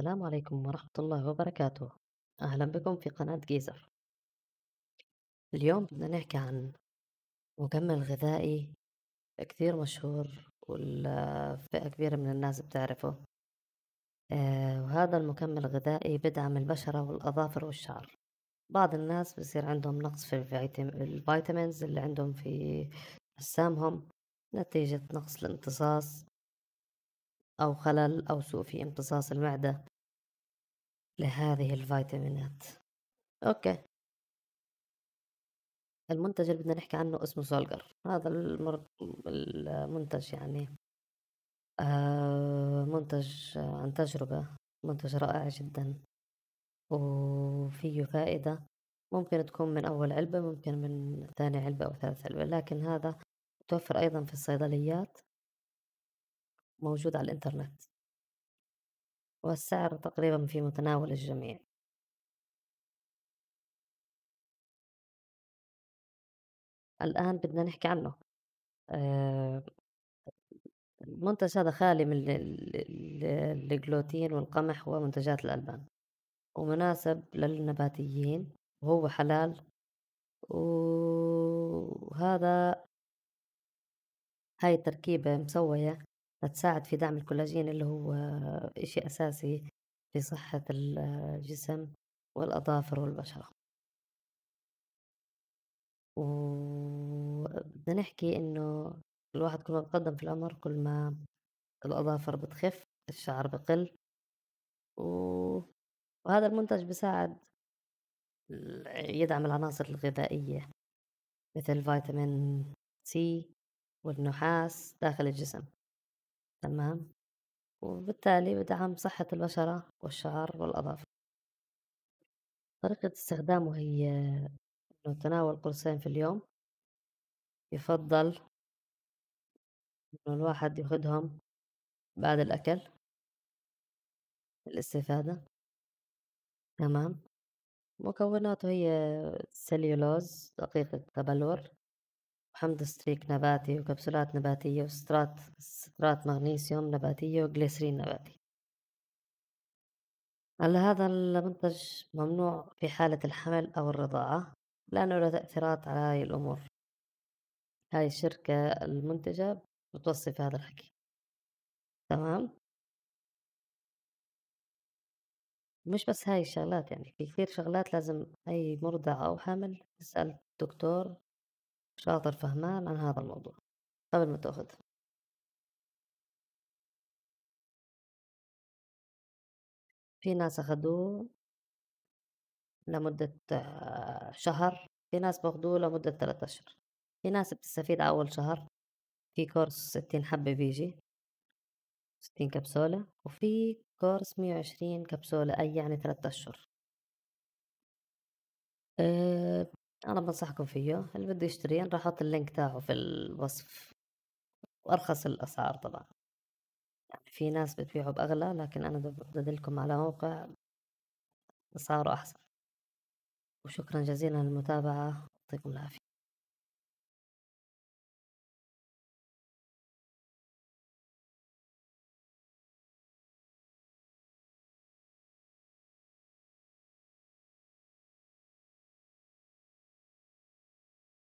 السلام عليكم ورحمة الله وبركاته أهلا بكم في قناة جيزر اليوم بدنا نحكي عن مكمل غذائي كثير مشهور والفئة كبيرة من الناس بتعرفه آه، وهذا المكمل الغذائي بدعم البشرة والأظافر والشعر بعض الناس بصير عندهم نقص في الفيتامينز اللي عندهم في أجسامهم نتيجة نقص الامتصاص أو خلل أو سوء في امتصاص المعدة لهذه الفيتامينات أوكي المنتج اللي بدنا نحكي عنه اسمه سولجر هذا المنتج يعني آه منتج عن تجربة منتج رائع جدا وفيه فائدة ممكن تكون من أول علبة ممكن من ثاني علبة أو ثالث علبة لكن هذا متوفر أيضا في الصيدليات موجود على الإنترنت والسعر تقريبا في متناول الجميع الآن بدنا نحكي عنه آه، المنتج هذا خالي من الجلوتين والقمح ومنتجات الألبان ومناسب للنباتيين وهو حلال وهذا هاي التركيبة مسوية تساعد في دعم الكولاجين اللي هو إشي أساسي في صحة الجسم والأظافر والبشرة وبدنا نحكي إنه الواحد كل ما تقدم في العمر كل ما الأظافر بتخف الشعر بقل و... وهذا المنتج بساعد يدعم العناصر الغذائية مثل فيتامين سي والنحاس داخل الجسم تمام وبالتالي بدعم صحة البشرة والشعر والأظافر طريقة استخدامه هي أنه تناول قرصين في اليوم يفضل أنه الواحد ياخدهم بعد الأكل الاستفادة تمام مكوناته هي سليولوز دقيق التبلور حمض ستريك نباتي وكبسولات نباتية وسترات سترات مغنيسيوم نباتية وجليسرين نباتي هلا هذا المنتج ممنوع في حالة الحمل أو الرضاعة لأنه له تأثيرات على هاي الأمور هاي الشركة المنتجة بتوصي في هذا الحكي تمام مش بس هاي الشغلات يعني في كثير شغلات لازم أي مرضع أو حامل يسأل الدكتور شاطر فهمان عن هذا الموضوع قبل ما تأخذ في ناس أخذوه لمدة آه، شهر في ناس باخدوه لمدة ثلاثة أشهر في ناس بتستفيد أول شهر في كورس ستين حبة بيجي ستين كبسولة وفي كورس مية وعشرين كبسولة أي يعني ثلاثة أشهر آه، انا بنصحكم فيه اللي بده يشتريه راح احط اللينك تاعه في الوصف وارخص الاسعار طبعا يعني في ناس بتبيعه باغلى لكن انا بدلكم على موقع اسعاره احسن وشكرا جزيلا للمتابعه يعطيكم العافيه